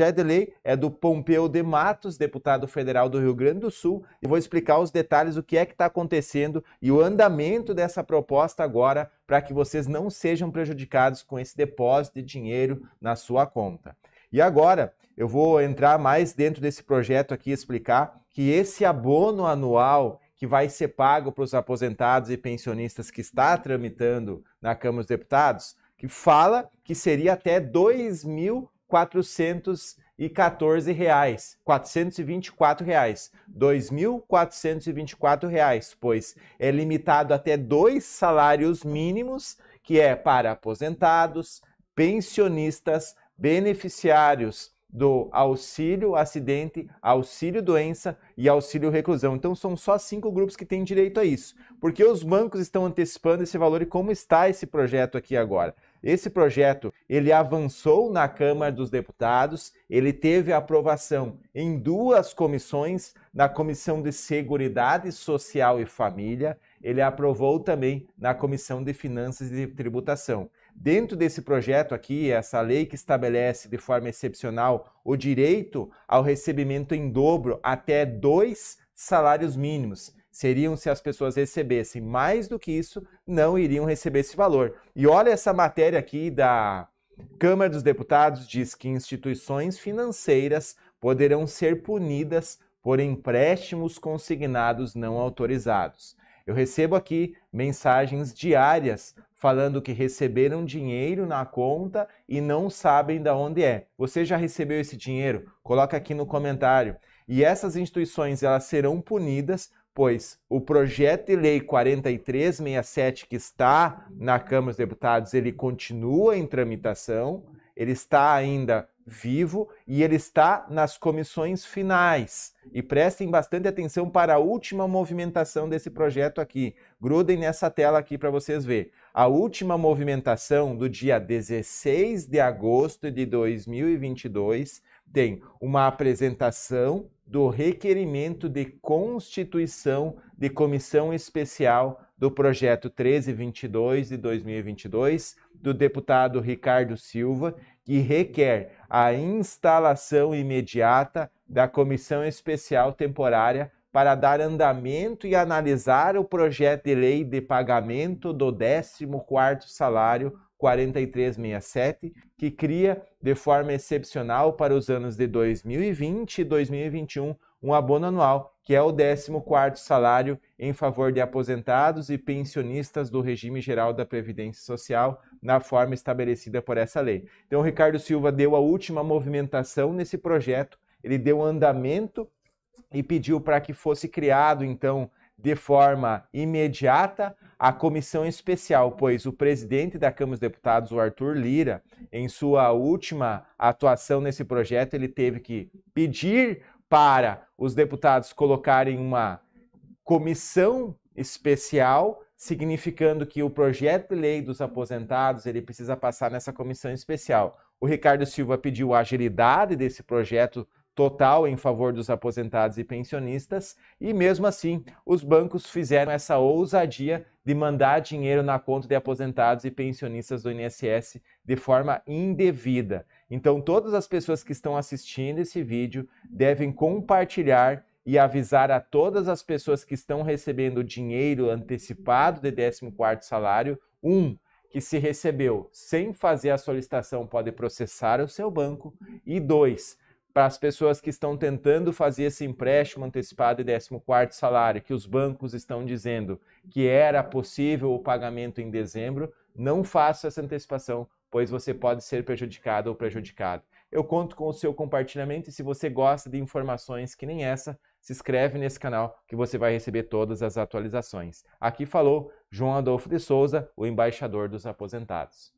projeto de lei é do Pompeu de Matos, deputado federal do Rio Grande do Sul, e vou explicar os detalhes do que é que está acontecendo e o andamento dessa proposta agora para que vocês não sejam prejudicados com esse depósito de dinheiro na sua conta. E agora eu vou entrar mais dentro desse projeto aqui e explicar que esse abono anual que vai ser pago para os aposentados e pensionistas que está tramitando na Câmara dos Deputados, que fala que seria até R$ 414 reais, 424 reais, 2.424 reais, pois é limitado até dois salários mínimos, que é para aposentados, pensionistas, beneficiários do auxílio acidente, auxílio doença e auxílio reclusão. Então são só cinco grupos que têm direito a isso. Porque os bancos estão antecipando esse valor e como está esse projeto aqui agora? Esse projeto, ele avançou na Câmara dos Deputados, ele teve aprovação em duas comissões, na Comissão de Seguridade Social e Família ele aprovou também na Comissão de Finanças e Tributação. Dentro desse projeto aqui, essa lei que estabelece de forma excepcional o direito ao recebimento em dobro até dois salários mínimos. Seriam se as pessoas recebessem mais do que isso, não iriam receber esse valor. E olha essa matéria aqui da Câmara dos Deputados diz que instituições financeiras poderão ser punidas por empréstimos consignados não autorizados. Eu recebo aqui mensagens diárias falando que receberam dinheiro na conta e não sabem de onde é. Você já recebeu esse dinheiro? Coloca aqui no comentário. E essas instituições elas serão punidas, pois o projeto de lei 4367 que está na Câmara dos Deputados, ele continua em tramitação ele está ainda vivo e ele está nas comissões finais. E prestem bastante atenção para a última movimentação desse projeto aqui. Grudem nessa tela aqui para vocês verem A última movimentação do dia 16 de agosto de 2022 tem uma apresentação do requerimento de constituição de comissão especial do projeto 1322 de 2022 do deputado Ricardo Silva, que requer a instalação imediata da comissão especial temporária para dar andamento e analisar o projeto de lei de pagamento do 14º salário 4367, que cria, de forma excepcional para os anos de 2020 e 2021, um abono anual, que é o 14 salário em favor de aposentados e pensionistas do regime geral da Previdência Social, na forma estabelecida por essa lei. Então, o Ricardo Silva deu a última movimentação nesse projeto, ele deu andamento e pediu para que fosse criado, então, de forma imediata a comissão especial, pois o presidente da Câmara dos Deputados, o Arthur Lira, em sua última atuação nesse projeto, ele teve que pedir para os deputados colocarem uma comissão especial, significando que o projeto de lei dos aposentados ele precisa passar nessa comissão especial. O Ricardo Silva pediu a agilidade desse projeto total em favor dos aposentados e pensionistas, e mesmo assim, os bancos fizeram essa ousadia de mandar dinheiro na conta de aposentados e pensionistas do INSS de forma indevida. Então, todas as pessoas que estão assistindo esse vídeo devem compartilhar e avisar a todas as pessoas que estão recebendo dinheiro antecipado de 14º salário, um, que se recebeu sem fazer a solicitação pode processar o seu banco, e dois, para as pessoas que estão tentando fazer esse empréstimo antecipado e 14 salário, que os bancos estão dizendo que era possível o pagamento em dezembro, não faça essa antecipação, pois você pode ser prejudicado ou prejudicado. Eu conto com o seu compartilhamento e se você gosta de informações que nem essa, se inscreve nesse canal que você vai receber todas as atualizações. Aqui falou João Adolfo de Souza, o embaixador dos aposentados.